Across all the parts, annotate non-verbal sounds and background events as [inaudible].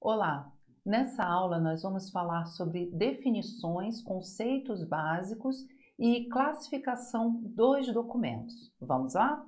Olá! Nessa aula nós vamos falar sobre definições, conceitos básicos e classificação dos documentos. Vamos lá?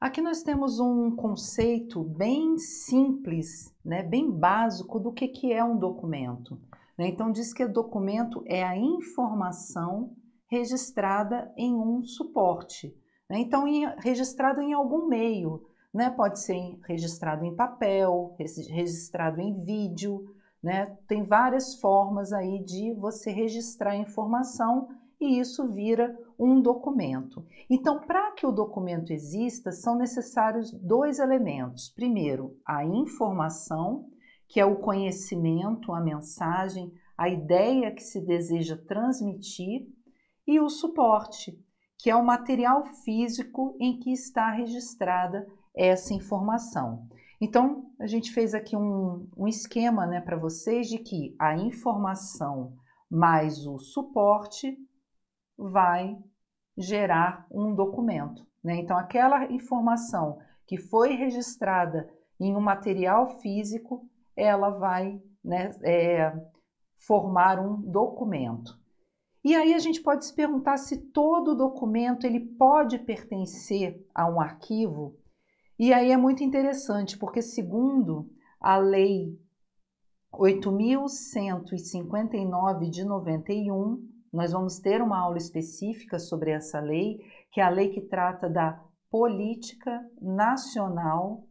Aqui nós temos um conceito bem simples, né, bem básico do que, que é um documento. Né? Então, diz que o documento é a informação registrada em um suporte. Né? Então, registrado em algum meio. Né? Pode ser registrado em papel, registrado em vídeo. Né? Tem várias formas aí de você registrar informação e isso vira um documento. Então, para que o documento exista, são necessários dois elementos. Primeiro, a informação que é o conhecimento, a mensagem, a ideia que se deseja transmitir, e o suporte, que é o material físico em que está registrada essa informação. Então, a gente fez aqui um, um esquema né, para vocês de que a informação mais o suporte vai gerar um documento. Né? Então, aquela informação que foi registrada em um material físico ela vai né, é, formar um documento. E aí a gente pode se perguntar se todo documento ele pode pertencer a um arquivo. E aí é muito interessante, porque segundo a lei 8159 de 91, nós vamos ter uma aula específica sobre essa lei, que é a lei que trata da Política Nacional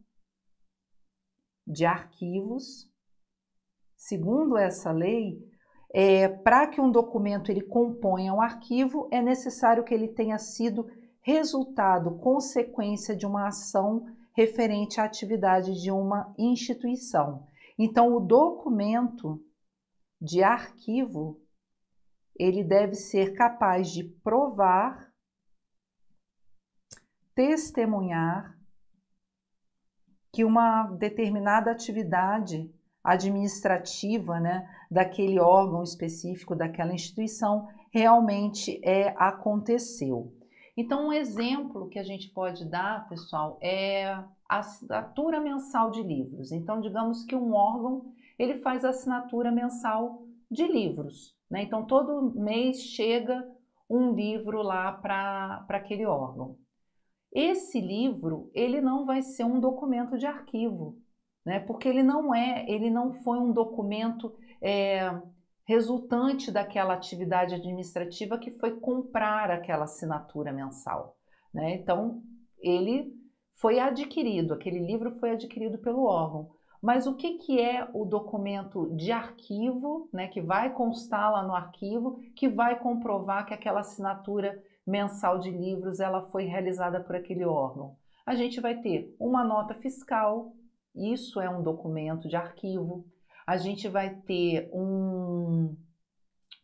de arquivos. Segundo essa lei, é, para que um documento ele componha um arquivo, é necessário que ele tenha sido resultado, consequência de uma ação referente à atividade de uma instituição. Então, o documento de arquivo, ele deve ser capaz de provar, testemunhar que uma determinada atividade administrativa né, daquele órgão específico, daquela instituição, realmente é, aconteceu. Então, um exemplo que a gente pode dar, pessoal, é a assinatura mensal de livros. Então, digamos que um órgão ele faz assinatura mensal de livros. Né? Então, todo mês chega um livro lá para aquele órgão. Esse livro, ele não vai ser um documento de arquivo, né? Porque ele não é, ele não foi um documento é, resultante daquela atividade administrativa que foi comprar aquela assinatura mensal, né? Então, ele foi adquirido, aquele livro foi adquirido pelo órgão. Mas o que, que é o documento de arquivo, né, que vai constar lá no arquivo, que vai comprovar que aquela assinatura mensal de livros ela foi realizada por aquele órgão. A gente vai ter uma nota fiscal, isso é um documento de arquivo. A gente vai ter um,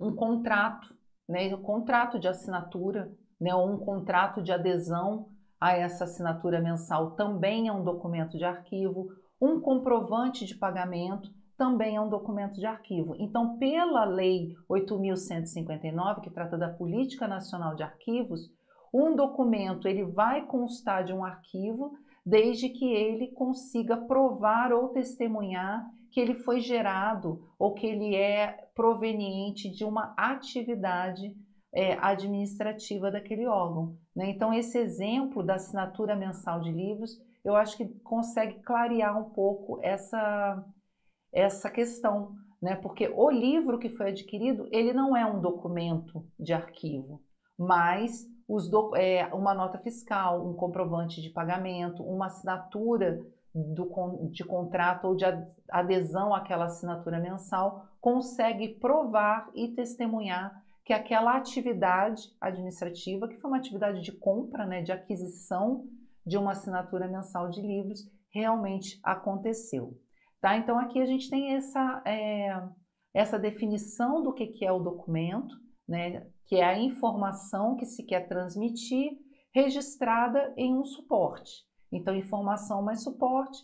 um contrato, né, um contrato de assinatura, né, ou um contrato de adesão a essa assinatura mensal também é um documento de arquivo, um comprovante de pagamento, também é um documento de arquivo. Então, pela Lei 8.159, que trata da Política Nacional de Arquivos, um documento ele vai constar de um arquivo desde que ele consiga provar ou testemunhar que ele foi gerado ou que ele é proveniente de uma atividade é, administrativa daquele órgão. Né? Então, esse exemplo da assinatura mensal de livros, eu acho que consegue clarear um pouco essa essa questão, né? Porque o livro que foi adquirido, ele não é um documento de arquivo, mas do, é, uma nota fiscal, um comprovante de pagamento, uma assinatura do, de contrato ou de adesão àquela assinatura mensal, consegue provar e testemunhar que aquela atividade administrativa, que foi uma atividade de compra, né, de aquisição de uma assinatura mensal de livros, realmente aconteceu. Tá? Então, aqui a gente tem essa, é, essa definição do que, que é o documento, né? que é a informação que se quer transmitir registrada em um suporte. Então, informação mais suporte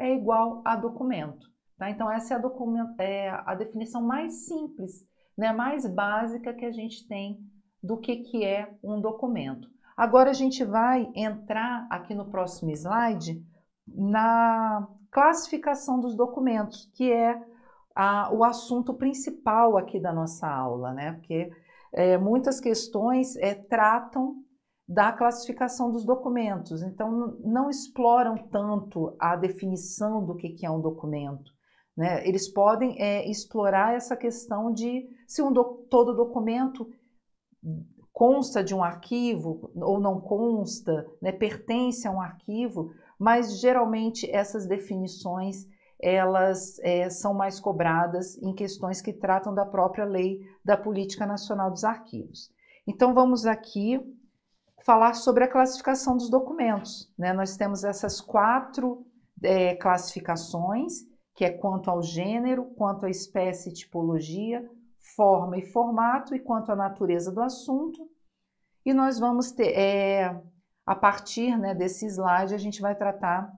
é igual a documento. Tá? Então, essa é a, é a definição mais simples, né? mais básica que a gente tem do que, que é um documento. Agora, a gente vai entrar aqui no próximo slide na classificação dos documentos, que é a, o assunto principal aqui da nossa aula, né? Porque é, muitas questões é, tratam da classificação dos documentos, então não exploram tanto a definição do que, que é um documento. Né? Eles podem é, explorar essa questão de se um do, todo documento consta de um arquivo ou não consta, né? pertence a um arquivo, mas geralmente essas definições elas é, são mais cobradas em questões que tratam da própria lei da Política Nacional dos Arquivos. Então vamos aqui falar sobre a classificação dos documentos. Né? Nós temos essas quatro é, classificações, que é quanto ao gênero, quanto à espécie e tipologia, forma e formato e quanto à natureza do assunto. E nós vamos ter é, a partir né, desse slide, a gente vai tratar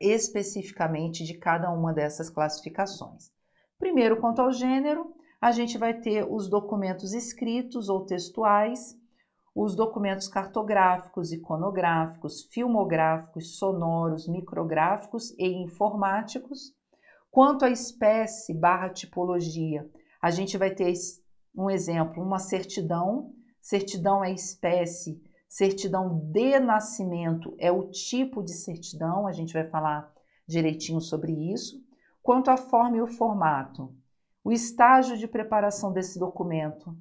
especificamente de cada uma dessas classificações. Primeiro, quanto ao gênero, a gente vai ter os documentos escritos ou textuais, os documentos cartográficos, iconográficos, filmográficos, sonoros, micrográficos e informáticos. Quanto à espécie barra tipologia, a gente vai ter um exemplo, uma certidão. Certidão é espécie Certidão de nascimento é o tipo de certidão, a gente vai falar direitinho sobre isso. Quanto à forma e o formato, o estágio de preparação desse documento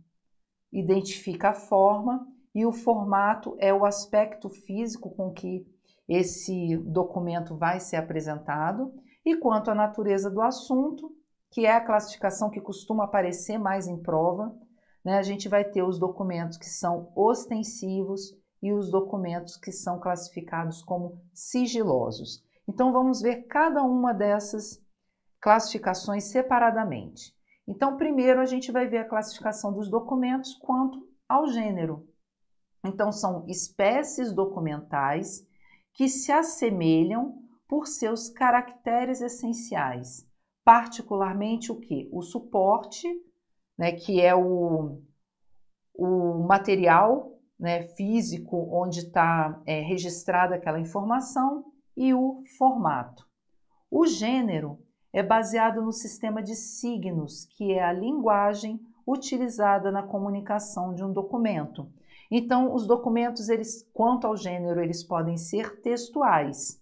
identifica a forma e o formato é o aspecto físico com que esse documento vai ser apresentado. E quanto à natureza do assunto, que é a classificação que costuma aparecer mais em prova, né, a gente vai ter os documentos que são ostensivos e os documentos que são classificados como sigilosos. Então vamos ver cada uma dessas classificações separadamente. Então, primeiro a gente vai ver a classificação dos documentos quanto ao gênero. Então, são espécies documentais que se assemelham por seus caracteres essenciais, particularmente o que? O suporte, né, que é o, o material né, físico onde está é, registrada aquela informação e o formato. O gênero é baseado no sistema de signos, que é a linguagem utilizada na comunicação de um documento. Então, os documentos, eles, quanto ao gênero, eles podem ser textuais,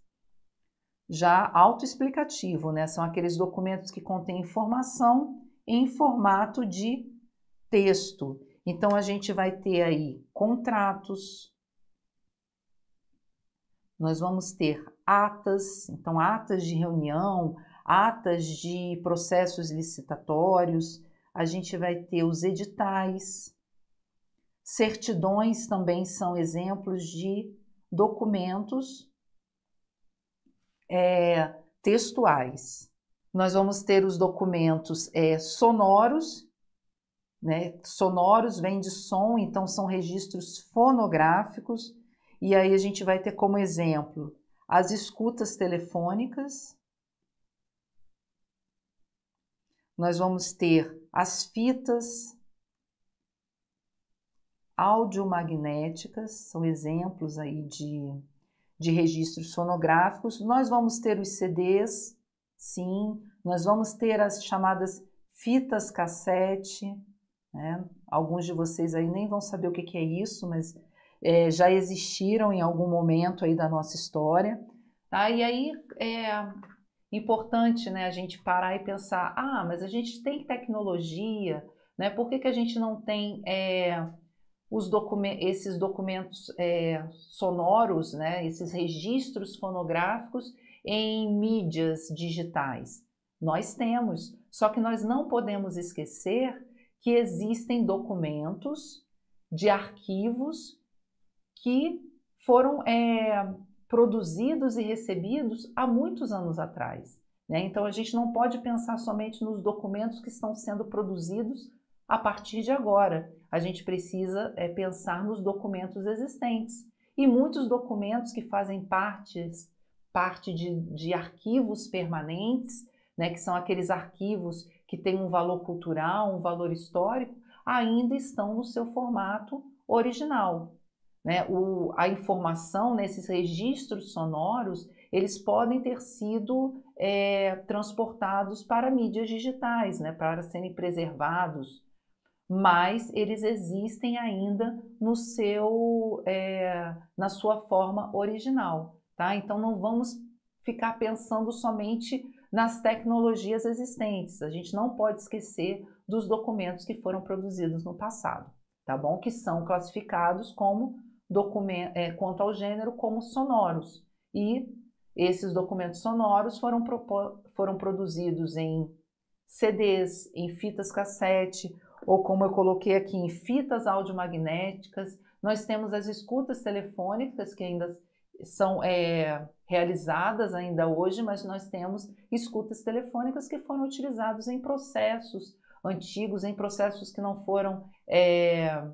já autoexplicativo, né? São aqueles documentos que contêm informação em formato de texto. Então a gente vai ter aí contratos, nós vamos ter atas, então atas de reunião, atas de processos licitatórios, a gente vai ter os editais, certidões também são exemplos de documentos é, textuais. Nós vamos ter os documentos é, sonoros, né? Sonoros vêm de som, então são registros fonográficos. E aí a gente vai ter como exemplo as escutas telefônicas. Nós vamos ter as fitas audiomagnéticas, são exemplos aí de, de registros fonográficos. Nós vamos ter os CDs, sim. Nós vamos ter as chamadas fitas cassete. Né? Alguns de vocês aí nem vão saber o que, que é isso, mas é, já existiram em algum momento aí da nossa história. Tá? E aí é importante né, a gente parar e pensar: ah, mas a gente tem tecnologia, né? por que, que a gente não tem é, os docu esses documentos é, sonoros, né, esses registros fonográficos em mídias digitais? Nós temos, só que nós não podemos esquecer que existem documentos de arquivos que foram é, produzidos e recebidos há muitos anos atrás. Né? Então a gente não pode pensar somente nos documentos que estão sendo produzidos a partir de agora. A gente precisa é, pensar nos documentos existentes. E muitos documentos que fazem partes, parte de, de arquivos permanentes, né, que são aqueles arquivos que tem um valor cultural, um valor histórico, ainda estão no seu formato original. Né? O, a informação, né, registros sonoros, eles podem ter sido é, transportados para mídias digitais, né, para serem preservados, mas eles existem ainda no seu, é, na sua forma original. Tá? Então não vamos ficar pensando somente nas tecnologias existentes. A gente não pode esquecer dos documentos que foram produzidos no passado, tá bom? Que são classificados como documento, é, quanto ao gênero, como sonoros. E esses documentos sonoros foram, foram produzidos em CDs, em fitas cassete, ou como eu coloquei aqui, em fitas audiomagnéticas. Nós temos as escutas telefônicas que ainda são é, realizadas ainda hoje, mas nós temos escutas telefônicas que foram utilizadas em processos antigos, em processos que não foram é,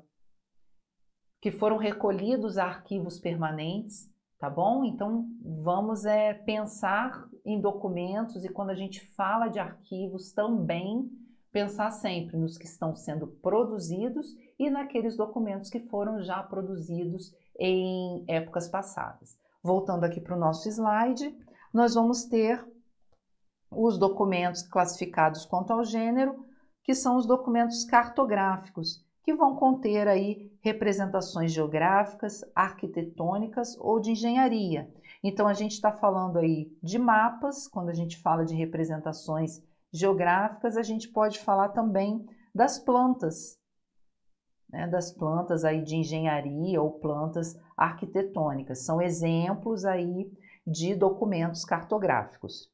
que foram recolhidos a arquivos permanentes, tá bom? Então vamos é, pensar em documentos e quando a gente fala de arquivos também pensar sempre nos que estão sendo produzidos e naqueles documentos que foram já produzidos em épocas passadas. Voltando aqui para o nosso slide, nós vamos ter os documentos classificados quanto ao gênero, que são os documentos cartográficos, que vão conter aí representações geográficas, arquitetônicas ou de engenharia. Então a gente está falando aí de mapas, quando a gente fala de representações geográficas, a gente pode falar também das plantas, né, das plantas aí de engenharia ou plantas arquitetônicas. São exemplos aí de documentos cartográficos.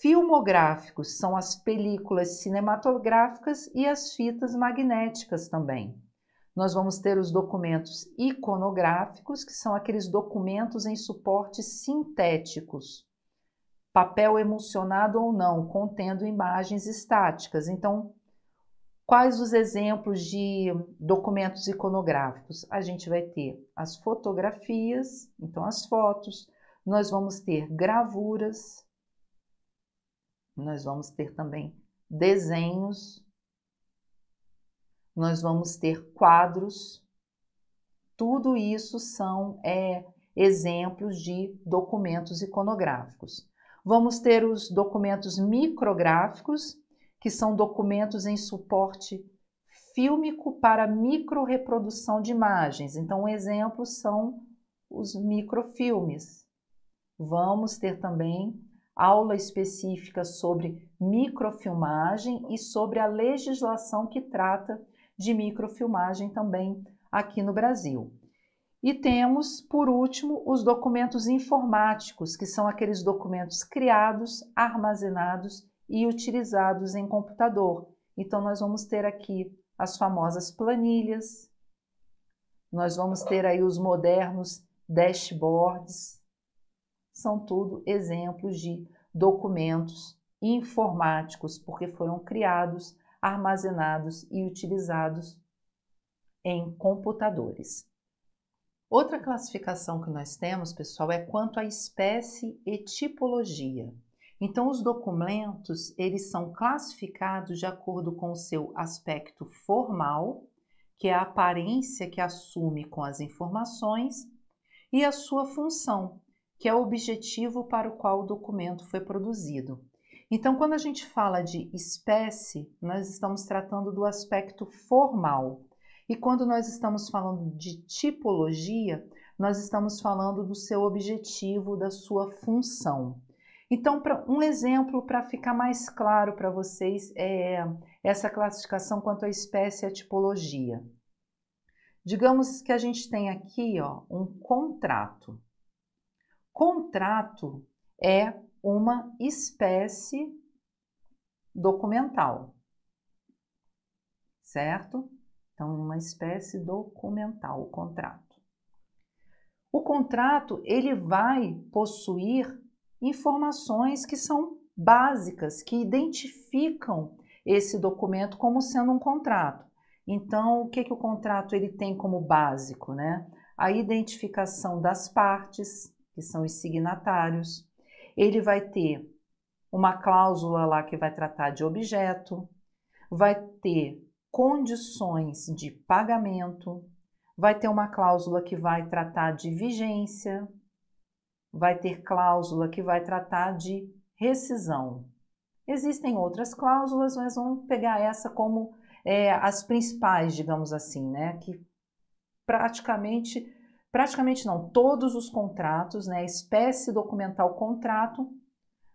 Filmográficos são as películas cinematográficas e as fitas magnéticas também. Nós vamos ter os documentos iconográficos, que são aqueles documentos em suportes sintéticos, papel emulsionado ou não, contendo imagens estáticas. Então, Quais os exemplos de documentos iconográficos? A gente vai ter as fotografias, então as fotos, nós vamos ter gravuras, nós vamos ter também desenhos, nós vamos ter quadros. Tudo isso são é, exemplos de documentos iconográficos. Vamos ter os documentos micrográficos, que são documentos em suporte fílmico para microreprodução de imagens. Então, um exemplo são os microfilmes. Vamos ter também aula específica sobre microfilmagem e sobre a legislação que trata de microfilmagem também aqui no Brasil. E temos, por último, os documentos informáticos, que são aqueles documentos criados, armazenados e utilizados em computador. Então, nós vamos ter aqui as famosas planilhas, nós vamos ter aí os modernos dashboards, são tudo exemplos de documentos informáticos, porque foram criados, armazenados e utilizados em computadores. Outra classificação que nós temos, pessoal, é quanto à espécie e tipologia. Então, os documentos, eles são classificados de acordo com o seu aspecto formal, que é a aparência que assume com as informações, e a sua função, que é o objetivo para o qual o documento foi produzido. Então, quando a gente fala de espécie, nós estamos tratando do aspecto formal. E quando nós estamos falando de tipologia, nós estamos falando do seu objetivo, da sua função. Então, pra, um exemplo para ficar mais claro para vocês é essa classificação quanto à espécie e à tipologia. Digamos que a gente tem aqui ó, um contrato. Contrato é uma espécie documental, certo? Então, uma espécie documental, o contrato. O contrato ele vai possuir informações que são básicas, que identificam esse documento como sendo um contrato. Então, o que, que o contrato ele tem como básico? Né? A identificação das partes, que são os signatários. Ele vai ter uma cláusula lá que vai tratar de objeto, vai ter condições de pagamento, vai ter uma cláusula que vai tratar de vigência, vai ter cláusula que vai tratar de rescisão. Existem outras cláusulas, mas vamos pegar essa como é, as principais, digamos assim, né? Que praticamente, praticamente não, todos os contratos, né? espécie documental contrato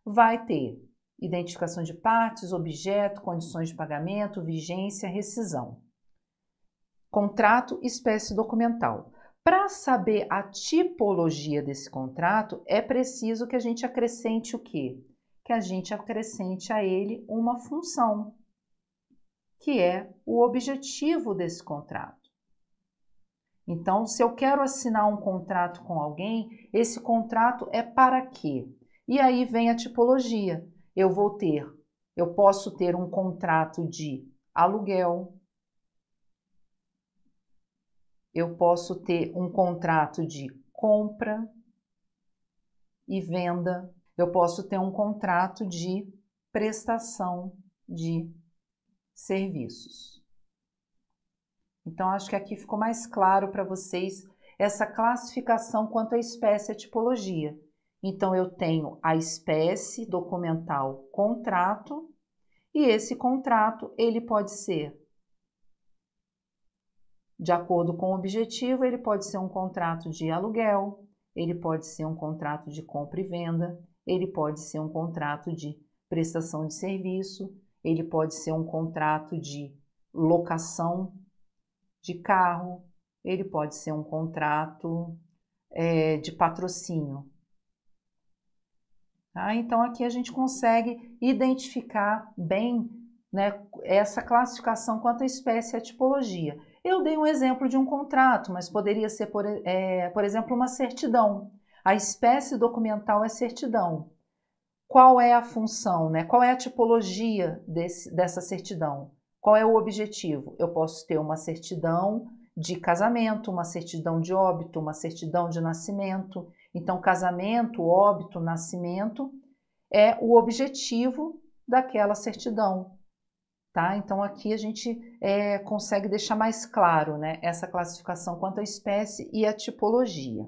vai ter identificação de partes, objeto, condições de pagamento, vigência, rescisão. Contrato, espécie documental. Para saber a tipologia desse contrato, é preciso que a gente acrescente o quê? Que a gente acrescente a ele uma função, que é o objetivo desse contrato. Então, se eu quero assinar um contrato com alguém, esse contrato é para quê? E aí vem a tipologia. Eu vou ter, eu posso ter um contrato de aluguel, eu posso ter um contrato de compra e venda, eu posso ter um contrato de prestação de serviços. Então, acho que aqui ficou mais claro para vocês essa classificação quanto à espécie e à tipologia. Então, eu tenho a espécie documental contrato, e esse contrato ele pode ser de acordo com o objetivo, ele pode ser um contrato de aluguel, ele pode ser um contrato de compra e venda, ele pode ser um contrato de prestação de serviço, ele pode ser um contrato de locação de carro, ele pode ser um contrato é, de patrocínio. Tá? Então aqui a gente consegue identificar bem né, essa classificação quanto à espécie e à tipologia. Eu dei um exemplo de um contrato, mas poderia ser, por, é, por exemplo, uma certidão. A espécie documental é certidão. Qual é a função, né? qual é a tipologia desse, dessa certidão? Qual é o objetivo? Eu posso ter uma certidão de casamento, uma certidão de óbito, uma certidão de nascimento. Então, casamento, óbito, nascimento é o objetivo daquela certidão. Tá? Então aqui a gente é, consegue deixar mais claro né, essa classificação quanto à espécie e à tipologia.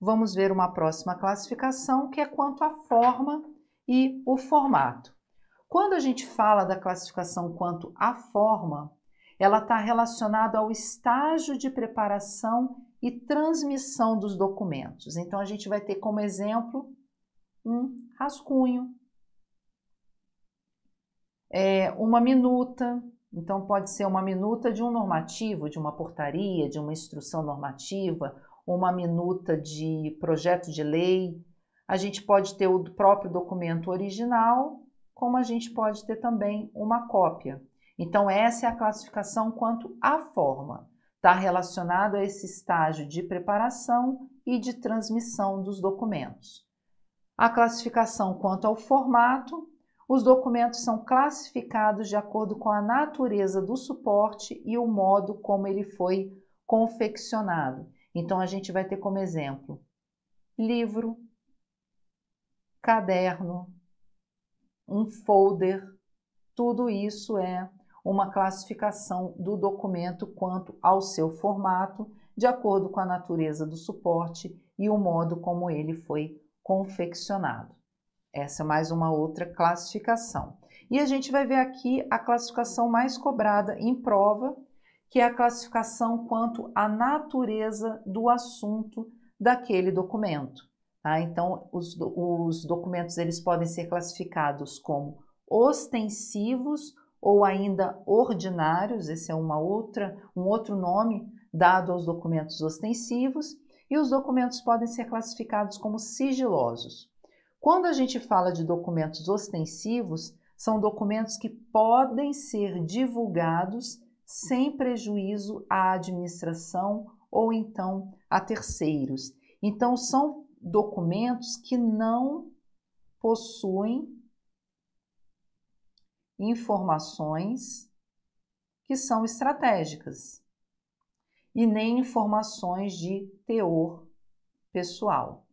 Vamos ver uma próxima classificação que é quanto à forma e o formato. Quando a gente fala da classificação quanto à forma, ela está relacionada ao estágio de preparação e transmissão dos documentos. Então a gente vai ter como exemplo um rascunho, é, uma minuta. Então, pode ser uma minuta de um normativo, de uma portaria, de uma instrução normativa, uma minuta de projeto de lei. A gente pode ter o próprio documento original, como a gente pode ter também uma cópia. Então, essa é a classificação quanto à forma. Está relacionado a esse estágio de preparação e de transmissão dos documentos. A classificação quanto ao formato os documentos são classificados de acordo com a natureza do suporte e o modo como ele foi confeccionado. Então a gente vai ter como exemplo livro, caderno, um folder, tudo isso é uma classificação do documento quanto ao seu formato, de acordo com a natureza do suporte e o modo como ele foi confeccionado. Essa é mais uma outra classificação. E a gente vai ver aqui a classificação mais cobrada em prova, que é a classificação quanto à natureza do assunto daquele documento. Tá? Então, os, os documentos eles podem ser classificados como ostensivos ou ainda ordinários, esse é uma outra, um outro nome dado aos documentos ostensivos, e os documentos podem ser classificados como sigilosos. Quando a gente fala de documentos ostensivos, são documentos que podem ser divulgados sem prejuízo à administração ou então a terceiros. Então, são documentos que não possuem informações que são estratégicas e nem informações de teor pessoal.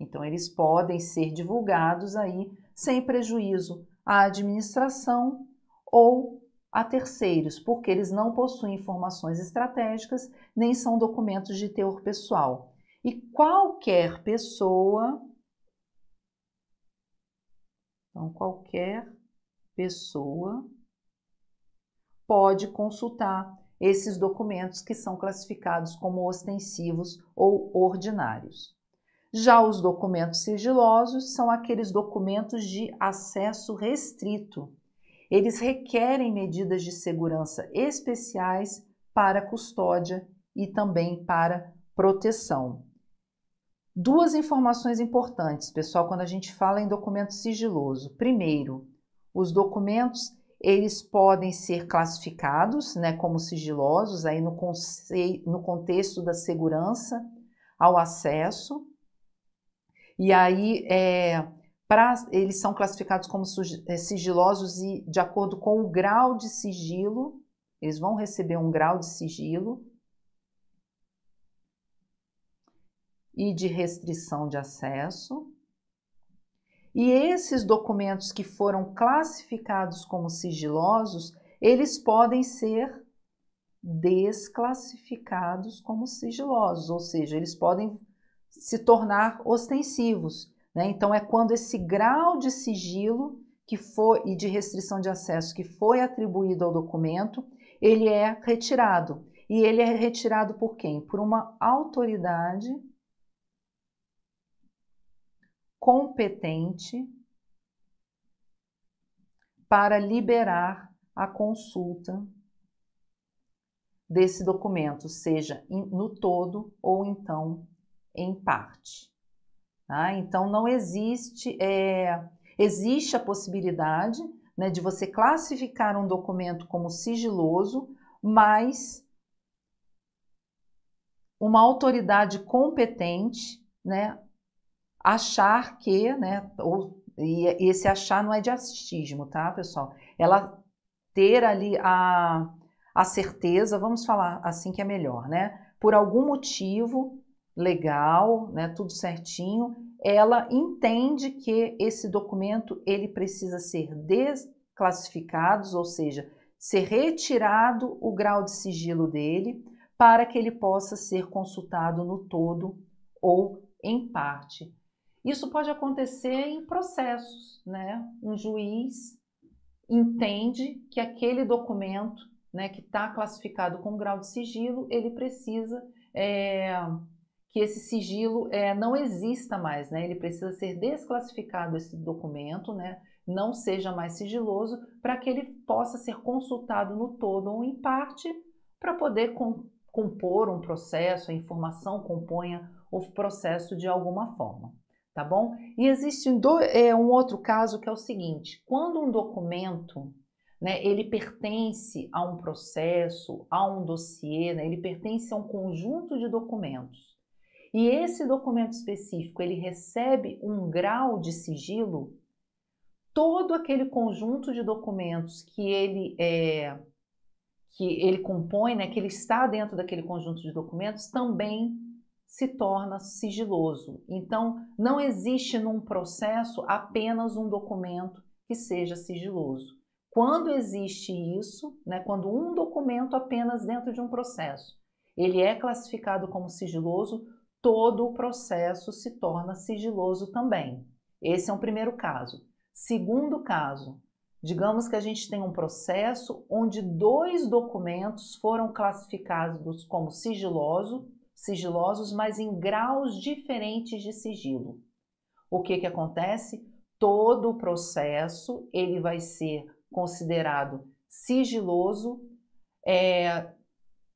Então, eles podem ser divulgados aí sem prejuízo à administração ou a terceiros, porque eles não possuem informações estratégicas nem são documentos de teor pessoal. E qualquer pessoa, então qualquer pessoa pode consultar esses documentos que são classificados como ostensivos ou ordinários. Já os documentos sigilosos são aqueles documentos de acesso restrito. Eles requerem medidas de segurança especiais para custódia e também para proteção. Duas informações importantes, pessoal, quando a gente fala em documento sigiloso. Primeiro, os documentos eles podem ser classificados né, como sigilosos aí no, no contexto da segurança ao acesso e aí, é, pra, eles são classificados como é, sigilosos e de acordo com o grau de sigilo, eles vão receber um grau de sigilo e de restrição de acesso. E esses documentos que foram classificados como sigilosos, eles podem ser desclassificados como sigilosos, ou seja, eles podem se tornar ostensivos. Né? Então, é quando esse grau de sigilo que foi e de restrição de acesso que foi atribuído ao documento, ele é retirado. E ele é retirado por quem? Por uma autoridade competente para liberar a consulta desse documento, seja no todo ou então em parte. Tá? Então não existe, é, existe a possibilidade né, de você classificar um documento como sigiloso, mas uma autoridade competente né, achar que, né, ou, e esse achar não é de assistismo, tá, pessoal? Ela ter ali a, a certeza, vamos falar assim que é melhor, né? Por algum motivo legal, né, tudo certinho, ela entende que esse documento ele precisa ser desclassificado, ou seja, ser retirado o grau de sigilo dele para que ele possa ser consultado no todo ou em parte. Isso pode acontecer em processos, né? Um juiz entende que aquele documento, né, que está classificado com grau de sigilo, ele precisa é, que esse sigilo é, não exista mais, né? Ele precisa ser desclassificado esse documento, né? Não seja mais sigiloso para que ele possa ser consultado no todo ou em parte para poder com, compor um processo, a informação componha o processo de alguma forma, tá bom? E existe um, do, é, um outro caso que é o seguinte: quando um documento né, ele pertence a um processo, a um dossiê, né, ele pertence a um conjunto de documentos e esse documento específico ele recebe um grau de sigilo, todo aquele conjunto de documentos que ele é, que ele compõe, né, que ele está dentro daquele conjunto de documentos, também se torna sigiloso. Então, não existe num processo apenas um documento que seja sigiloso. Quando existe isso, né, quando um documento apenas dentro de um processo, ele é classificado como sigiloso todo o processo se torna sigiloso também. Esse é um primeiro caso. Segundo caso, digamos que a gente tem um processo onde dois documentos foram classificados como sigiloso, sigilosos, mas em graus diferentes de sigilo. O que, que acontece? Todo o processo ele vai ser considerado sigiloso é,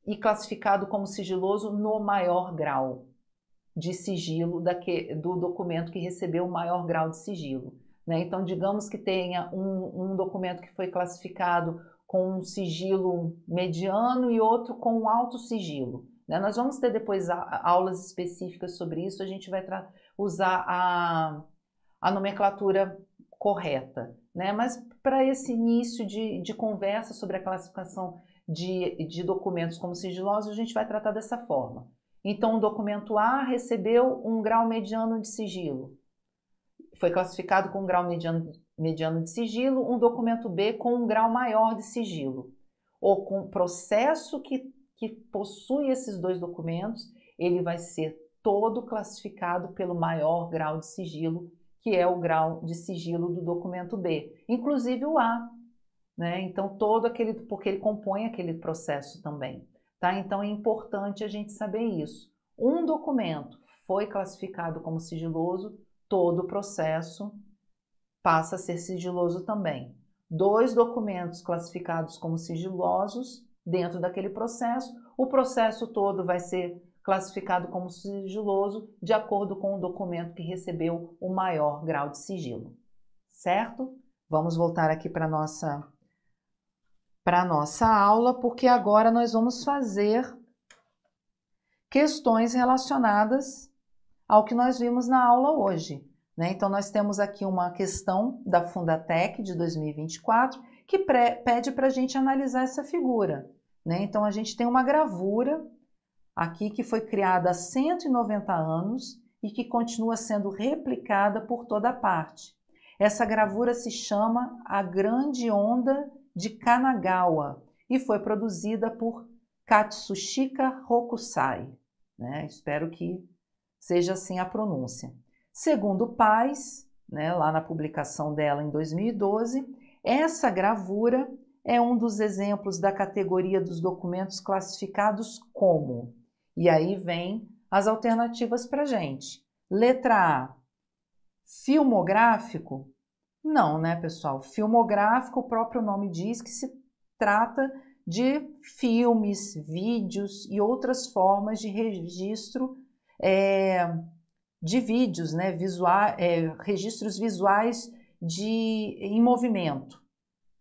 e classificado como sigiloso no maior grau de sigilo daque, do documento que recebeu o maior grau de sigilo. Né? Então, digamos que tenha um, um documento que foi classificado com um sigilo mediano e outro com um alto sigilo. Né? Nós vamos ter depois a, aulas específicas sobre isso, a gente vai usar a, a nomenclatura correta. Né? Mas para esse início de, de conversa sobre a classificação de, de documentos como sigilosos, a gente vai tratar dessa forma. Então, o documento A recebeu um grau mediano de sigilo. Foi classificado com um grau mediano, mediano de sigilo, um documento B com um grau maior de sigilo. Ou com processo que, que possui esses dois documentos, ele vai ser todo classificado pelo maior grau de sigilo, que é o grau de sigilo do documento B, inclusive o A. Né? Então, todo aquele, porque ele compõe aquele processo também. Tá? Então é importante a gente saber isso. Um documento foi classificado como sigiloso, todo o processo passa a ser sigiloso também. Dois documentos classificados como sigilosos dentro daquele processo, o processo todo vai ser classificado como sigiloso de acordo com o documento que recebeu o maior grau de sigilo. Certo? Vamos voltar aqui para nossa para a nossa aula, porque agora nós vamos fazer questões relacionadas ao que nós vimos na aula hoje. Né? Então, nós temos aqui uma questão da Fundatec de 2024 que pede para a gente analisar essa figura. Né? Então, a gente tem uma gravura aqui que foi criada há 190 anos e que continua sendo replicada por toda parte. Essa gravura se chama A Grande Onda de Kanagawa e foi produzida por Katsushika Hokusai. Né? Espero que seja assim a pronúncia. Segundo Paz, né, lá na publicação dela em 2012, essa gravura é um dos exemplos da categoria dos documentos classificados como. E aí vem as alternativas para gente. Letra A, filmográfico, não, né, pessoal? Filmográfico, o próprio nome diz que se trata de filmes, vídeos e outras formas de registro é, de vídeos, né, visual, é, registros visuais de, em movimento,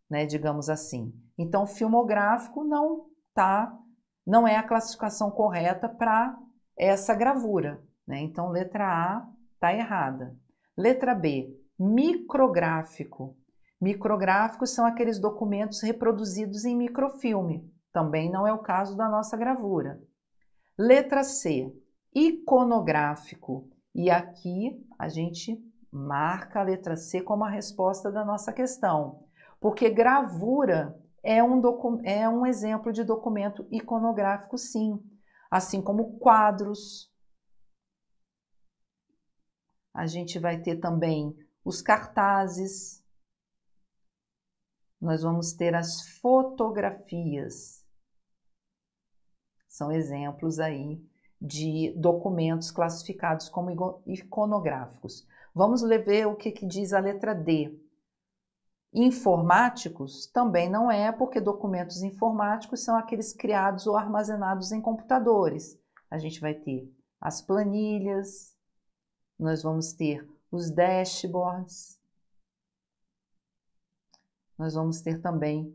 né, digamos assim. Então, filmográfico não tá, não é a classificação correta para essa gravura. Né? Então, letra A está errada. Letra B, micrográfico. Micrográficos são aqueles documentos reproduzidos em microfilme, também não é o caso da nossa gravura. Letra C, iconográfico. E aqui a gente marca a letra C como a resposta da nossa questão, porque gravura é um, é um exemplo de documento iconográfico, sim, assim como quadros. A gente vai ter também os cartazes, nós vamos ter as fotografias. São exemplos aí de documentos classificados como iconográficos. Vamos ver o que, que diz a letra D. Informáticos também não é, porque documentos informáticos são aqueles criados ou armazenados em computadores. A gente vai ter as planilhas, nós vamos ter os dashboards. Nós vamos ter também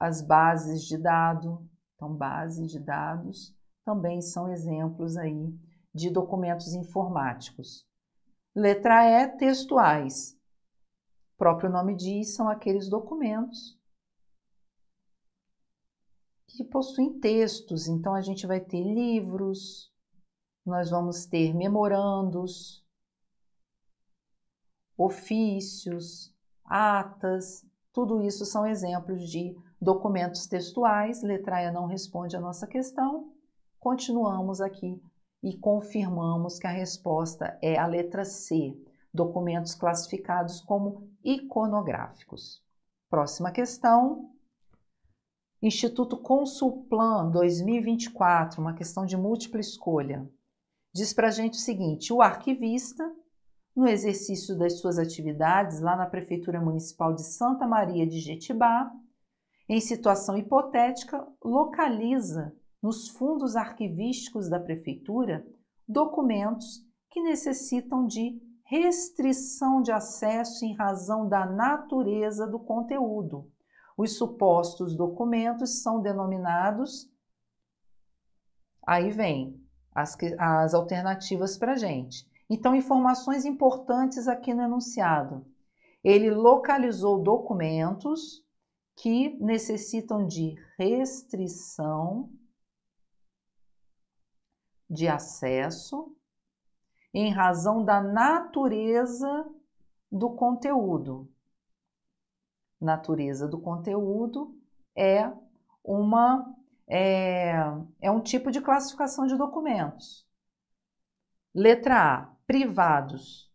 as bases de dado. Então, base de dados também são exemplos aí de documentos informáticos. Letra E, textuais. O próprio nome diz, são aqueles documentos que possuem textos. Então, a gente vai ter livros, nós vamos ter memorandos, ofícios, atas, tudo isso são exemplos de documentos textuais. Letraia não responde a nossa questão. Continuamos aqui e confirmamos que a resposta é a letra C, documentos classificados como iconográficos. Próxima questão. Instituto Consulplan 2024, uma questão de múltipla escolha. Diz para a gente o seguinte: o arquivista no exercício das suas atividades lá na Prefeitura Municipal de Santa Maria de Jetibá, em situação hipotética, localiza nos fundos arquivísticos da Prefeitura documentos que necessitam de restrição de acesso em razão da natureza do conteúdo. Os supostos documentos são denominados. Aí vem as, as alternativas para gente. Então, informações importantes aqui no enunciado. Ele localizou documentos que necessitam de restrição de acesso em razão da natureza do conteúdo. Natureza do conteúdo é uma é, é um tipo de classificação de documentos. Letra A privados.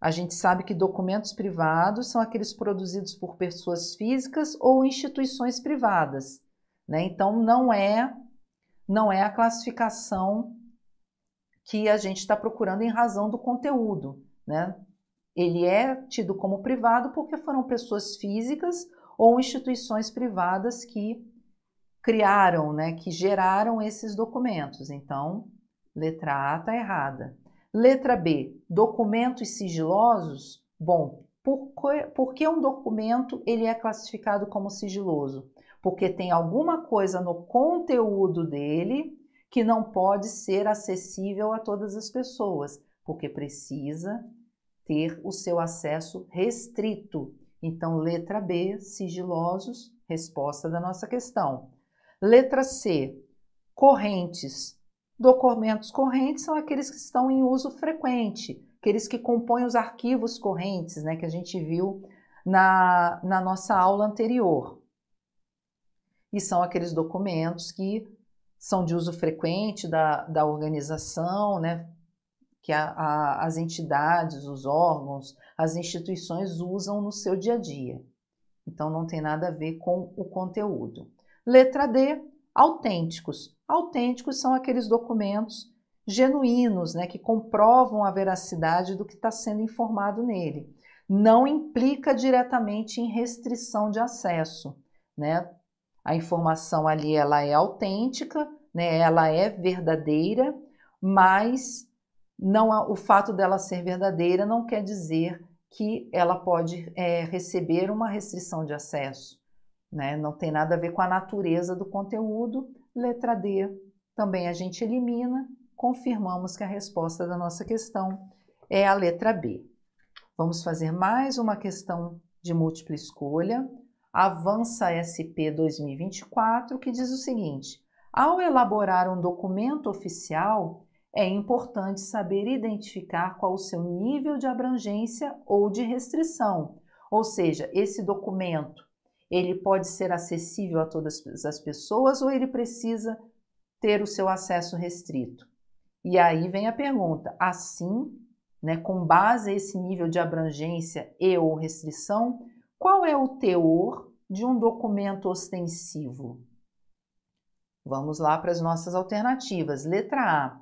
A gente sabe que documentos privados são aqueles produzidos por pessoas físicas ou instituições privadas, né? Então não é não é a classificação que a gente está procurando em razão do conteúdo, né? Ele é tido como privado porque foram pessoas físicas ou instituições privadas que criaram, né, que geraram esses documentos. Então, letra A está errada. Letra B, documentos sigilosos. Bom, por que, por que um documento ele é classificado como sigiloso? Porque tem alguma coisa no conteúdo dele que não pode ser acessível a todas as pessoas, porque precisa ter o seu acesso restrito. Então, letra B, sigilosos, resposta da nossa questão. Letra C, correntes. Documentos correntes são aqueles que estão em uso frequente, aqueles que compõem os arquivos correntes, né, que a gente viu na, na nossa aula anterior. E são aqueles documentos que são de uso frequente da, da organização, né, que a, a, as entidades, os órgãos, as instituições usam no seu dia a dia. Então não tem nada a ver com o conteúdo. Letra D autênticos. Autênticos são aqueles documentos genuínos, né, que comprovam a veracidade do que está sendo informado nele. Não implica diretamente em restrição de acesso, né? A informação ali ela é autêntica, né? Ela é verdadeira, mas não há, o fato dela ser verdadeira não quer dizer que ela pode é, receber uma restrição de acesso né? Não tem nada a ver com a natureza do conteúdo. Letra D, também a gente elimina, confirmamos que a resposta da nossa questão é a letra B. Vamos fazer mais uma questão de múltipla escolha, Avança SP 2024, que diz o seguinte: ao elaborar um documento oficial, é importante saber identificar qual o seu nível de abrangência ou de restrição. Ou seja, esse documento ele pode ser acessível a todas as pessoas ou ele precisa ter o seu acesso restrito? E aí vem a pergunta: assim, né, com base a esse nível de abrangência e ou restrição, qual é o teor de um documento ostensivo? Vamos lá para as nossas alternativas. Letra A.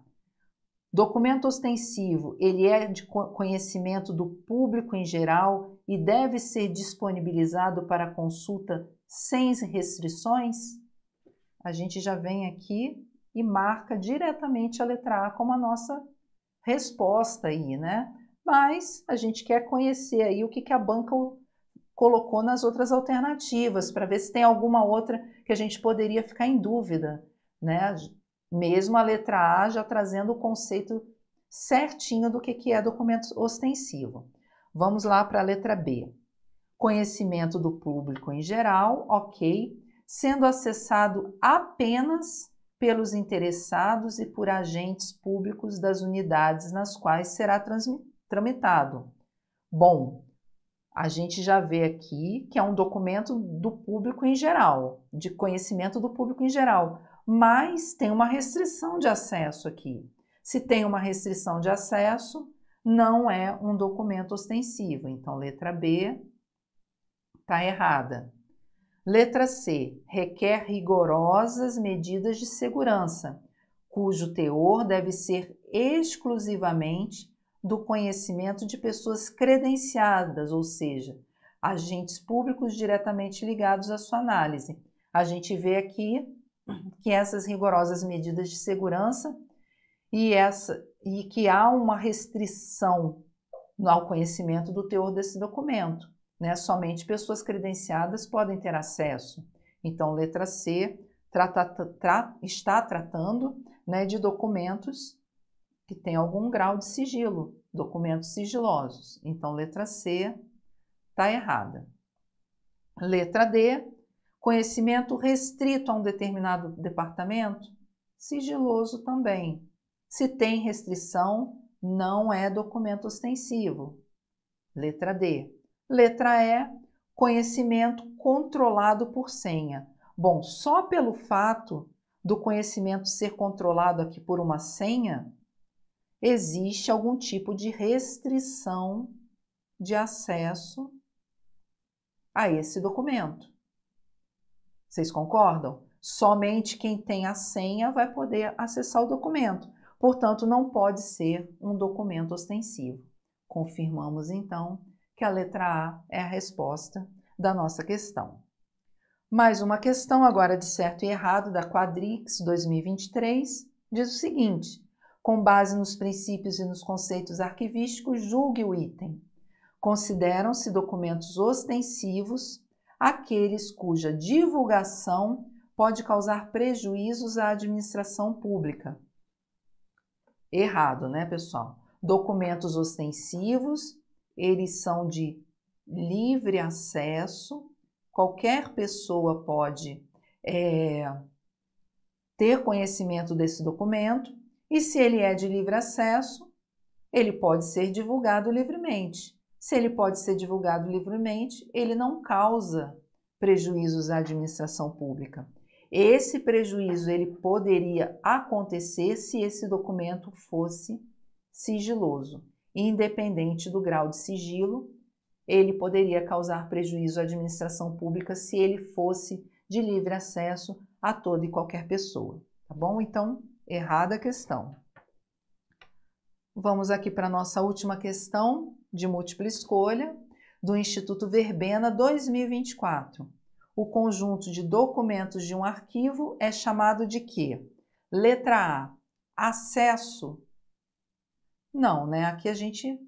Documento ostensivo, ele é de conhecimento do público em geral e deve ser disponibilizado para consulta sem restrições? A gente já vem aqui e marca diretamente a letra A como a nossa resposta aí, né? Mas a gente quer conhecer aí o que, que a banca colocou nas outras alternativas, para ver se tem alguma outra que a gente poderia ficar em dúvida, né? Mesmo a letra A já trazendo o conceito certinho do que, que é documento ostensivo. Vamos lá para a letra B. Conhecimento do público em geral, ok, sendo acessado apenas pelos interessados e por agentes públicos das unidades nas quais será tramitado. Bom, a gente já vê aqui que é um documento do público em geral, de conhecimento do público em geral, mas tem uma restrição de acesso aqui. Se tem uma restrição de acesso, não é um documento ostensivo. Então, letra B está errada. Letra C requer rigorosas medidas de segurança, cujo teor deve ser exclusivamente do conhecimento de pessoas credenciadas, ou seja, agentes públicos diretamente ligados à sua análise. A gente vê aqui que essas rigorosas medidas de segurança e, essa, e que há uma restrição ao conhecimento do teor desse documento. Né? Somente pessoas credenciadas podem ter acesso. Então, letra C trata, tra, está tratando né, de documentos que têm algum grau de sigilo, documentos sigilosos. Então, letra C está errada. Letra D, conhecimento restrito a um determinado departamento, sigiloso também. Se tem restrição, não é documento ostensivo. Letra D. Letra E, conhecimento controlado por senha. Bom, só pelo fato do conhecimento ser controlado aqui por uma senha, existe algum tipo de restrição de acesso a esse documento. Vocês concordam? Somente quem tem a senha vai poder acessar o documento portanto, não pode ser um documento ostensivo. Confirmamos então que a letra A é a resposta da nossa questão. Mais uma questão agora de certo e errado da Quadrix 2023 diz o seguinte: com base nos princípios e nos conceitos arquivísticos, julgue o item. Consideram-se documentos ostensivos aqueles cuja divulgação pode causar prejuízos à administração pública errado, né, pessoal? Documentos ostensivos, eles são de livre acesso, qualquer pessoa pode é, ter conhecimento desse documento, e se ele é de livre acesso, ele pode ser divulgado livremente. Se ele pode ser divulgado livremente, ele não causa prejuízos à administração pública. Esse prejuízo ele poderia acontecer se esse documento fosse sigiloso. Independente do grau de sigilo, ele poderia causar prejuízo à administração pública se ele fosse de livre acesso a toda e qualquer pessoa, tá bom? Então, errada a questão. Vamos aqui para a nossa última questão de múltipla escolha do Instituto Verbena 2024 o conjunto de documentos de um arquivo é chamado de quê? Letra A, acesso. Não, né? Aqui a gente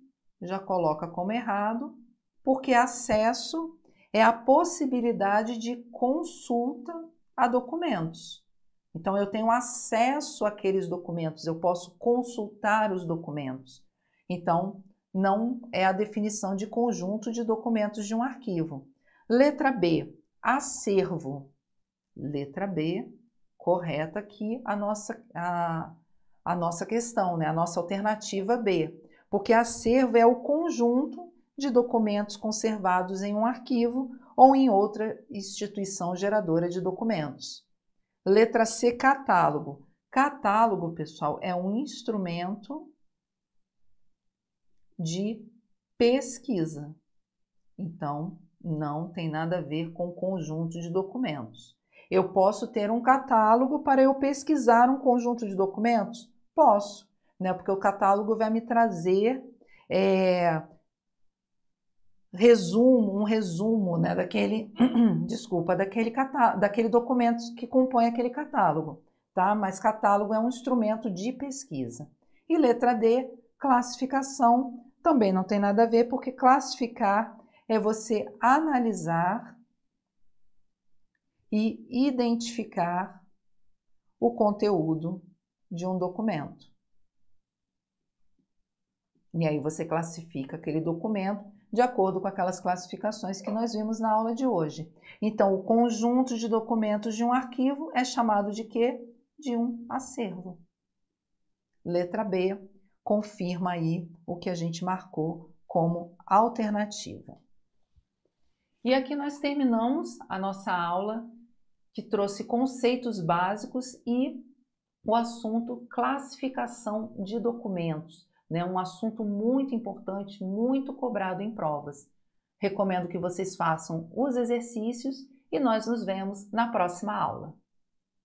já coloca como errado, porque acesso é a possibilidade de consulta a documentos. Então eu tenho acesso àqueles documentos, eu posso consultar os documentos. Então não é a definição de conjunto de documentos de um arquivo. Letra B, acervo. Letra B, correta aqui a nossa, a, a nossa questão, né? a nossa alternativa B, porque acervo é o conjunto de documentos conservados em um arquivo ou em outra instituição geradora de documentos. Letra C, catálogo. Catálogo, pessoal, é um instrumento de pesquisa. Então, não tem nada a ver com o conjunto de documentos. Eu posso ter um catálogo para eu pesquisar um conjunto de documentos? Posso, né? Porque o catálogo vai me trazer é, resumo, um resumo, né? Daquele, [clears throat] desculpa, daquele, catá daquele documento que compõe aquele catálogo, tá? Mas catálogo é um instrumento de pesquisa. E letra D, classificação, também não tem nada a ver, porque classificar é você analisar e identificar o conteúdo de um documento. E aí você classifica aquele documento de acordo com aquelas classificações que nós vimos na aula de hoje. Então, o conjunto de documentos de um arquivo é chamado de quê? De um acervo. Letra B confirma aí o que a gente marcou como alternativa. E aqui nós terminamos a nossa aula que trouxe conceitos básicos e o assunto classificação de documentos, né? Um assunto muito importante, muito cobrado em provas. Recomendo que vocês façam os exercícios e nós nos vemos na próxima aula.